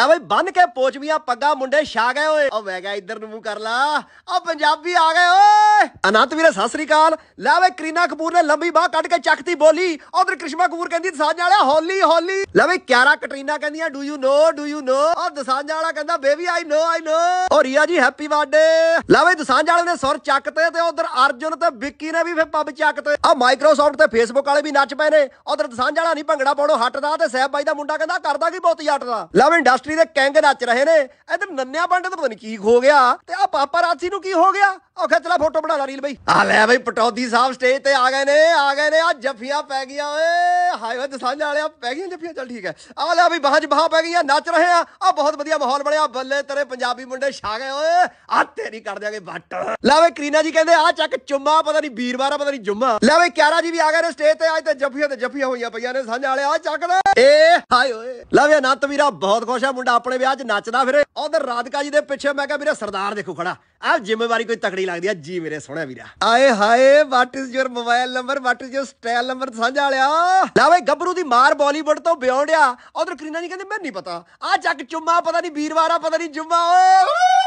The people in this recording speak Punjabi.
ਆ ਬਈ ਬੰਨ ਕੇ ਪੋਚਵੀਆਂ ਪੱਗਾ ਮੁੰਡੇ ਛਾ ਗਏ ਓਏ ਉਹ ਮੈਂ ਕਿਹਾ ਇੱਧਰ ਨੂੰ ਮੂੰਹ ਕਰ ਲਾ ਆ ਪੰਜਾਬੀ ਆ ਗਏ ਓਏ ਅਨੰਤ ਵੀਰੇ ਸਤਿ ਸ੍ਰੀ ਅਕਾਲ ਲੈ ਵੇ ਕਰੀਨਾ ਕਪੂਰ ਨੇ ਲੰਬੀ ਬਾਹ ਕੱਢ ਕੇ ਚੱਕਤੀ ਬੋਲੀ ਉਧਰ ਕ੍ਰਿਸ਼ਮਾ ਕਪੂਰ ਕਹਿੰਦੀ ਦਸਾਂਜ ਵਾਲਿਆ ਹੌਲੀ ਹੌਲੀ ਲੈ ਵੇ ਕਿਆਰਾ ਕਟਰੀਨਾ ਕਹਿੰਦੀਆਂ do you know do you know ਆ ਦਸਾਂਜ ਵਾਲਾ ਕਹਿੰਦਾ ਬੇਬੀ ਆਈ ਨੋ ਆਈ ਨੋ ਭੋਰੀਆ ਜੀ ਹੈਪੀ ਬਰਥਡੇ ਲਾਵੇ ਬਈ ਵਾਲੇ ਨੇ ਸੁਰ ਚੱਕਤੇ ਤੇ ਉਧਰ ਅਰਜੁਨ ਤੇ ਵਿੱਕੀ ਨੇ ਵੀ ਫਿਰ ਪੱਬ ਚੱਕਤੇ ਆ ਮਾਈਕਰੋਸਾਫਟ ਤੇ ਫੇਸਬੁੱਕ ਵਾਲੇ ਵੀ ਨੱਚ ਪਏ ਨੇ ਉਧਰ ਦਸਾਂਜ ਵਾਲਾ ਨਹੀਂ ਭੰਗੜਾ ਪਾਉਣੋ ਹਟਦਾ ਤੇ ਸਹਿਬ ਬਾਈ ਦਾ ਮੁੰਡਾ ਕਹਿੰਦਾ ਕਰਦਾ ਕੀ ਬਹੁਤ ਜੱਟਦਾ ਲਾਵੇ ਬਈ ਇੰਡਸਟਰੀ ਦੇ ਕੈਂਗ ਨੱਚ ਰਹੇ ਨੇ ਇਧਰ ਨੰਨਿਆ ਬੰਡੇ ਤੇ ਪਤਾ ਨਹੀਂ ਕੀ ਹੋ ਗਿਆ ਤੇ ਆ ਪਾਪਾ ਨੂੰ ਕੀ ਹੋ ਗਿਆ ਉਹ ਖਿੱਚ ਲੈ ਫੋਟੋ ਬਣਾ ਲੈ ਰੀਲ ਬਈ ਆ ਲੈ ਬਈ ਪਟੌਦੀ ਸਾਹਿਬ ਸਟੇਜ ਤੇ ਆ ਗਏ ਨੇ ਆ ਗਏ ਨੇ ਆ ਜੱਫੀਆਂ ਪੈ ਗਈਆਂ ਓਏ ਹਾਏ ਓਏ ਦਸਾਂਝ ਵਾਲਿਆ ਪੈ ਗਈਆਂ ਜੱਫੀਆਂ ਚੱਲ ਠੀਕ ਹੈ ਆ ਲੈ ਬਈ ਬਾਹਜ ਬਾਹ ਪੈ ਗਈਆਂ ਨੱਚ ਰਹੇ ਆ ਆ ਬਹੁਤ ਵਧੀਆ ਮਾਹੌਲ ਬਣਿਆ ਬੱਲੇ ਤੇਰੇ ਪੰਜਾਬੀ ਮੁੰਡੇ ਆ ਗਏ ਓਏ ਆ ਤੇਰੀ ਕਰ ਦਿਆਂਗੇ ਵੱਟ ਲੈ ਵੇ ਕਰੀਨਾ ਜੀ ਕਹਿੰਦੇ ਆ ਚੱਕ ਚੁੰਮਾ ਪਤਾ ਨਹੀਂ ਵੀਰਵਾਰ ਪਤਾ ਨਹੀਂ ਜੁੰਮਾ ਲੈ ਵੇ ਕਿਆਰਾ ਜੀ ਵੀ ਆ ਗਏ ਨੇ ਸਟੇਜ ਤੇ ਅੱਜ ਤੇ ਜੱਫੀਆਂ ਤੇ ਜੱਫੀਆਂ ਹੋਈਆਂ ਪਈਆਂ ਨੇ ਸਾਂਝ ਵਾਲੇ ਆ ਚੱਕ ਲੈ ਏ ਹਾਏ ਓਏ ਲੈ ਵੇ ਅਨੰਤ ਵੀਰਾ ਬਹੁਤ ਖੁਸ਼ ਆ ਮੁੰਡਾ ਆਪਣੇ ਵਿਆਹ 'ਚ ਨੱਚਦਾ ਫਿਰੇ ਉਧਰ ਰਾਧਿਕਾ ਜੀ ਦੇ ਪਿੱਛੇ ਮੈਂ ਕਿਹਾ ਵੀਰੇ ਸਰਦਾਰ ਦੇਖੋ ਖੜਾ ਆ ਜ਼ਿੰਮੇਵਾਰੀ ਕੋਈ ਤਕੜੀ ਲੱਗਦੀ ਆ ਜੀ ਮੇਰੇ ਸੋਹਣਾ ਵੀਰਾ ਆਏ ਹਾਏ what is your mobile number what is your style number ਸਾਂਝਾ ਵਾਲਿਆ ਲੈ ਵੇ ਗੱਭਰੂ ਦੀ ਮਾਰ ਬਾਲੀਵੁੱਡ ਤੋਂ ਬਿਉਂਡਿਆ ਉਧਰ ਕਰੀਨਾ ਜੀ ਕਹਿੰਦੇ ਮੈਂ ਨਹੀਂ ਪਤਾ ਆ ਚੱਕ ਚੁੰਮਾ ਪਤਾ ਨਹੀਂ ਵੀਰਵਾਰ ਪਤਾ ਨਹੀਂ ਜੁੰਮਾ ਓਏ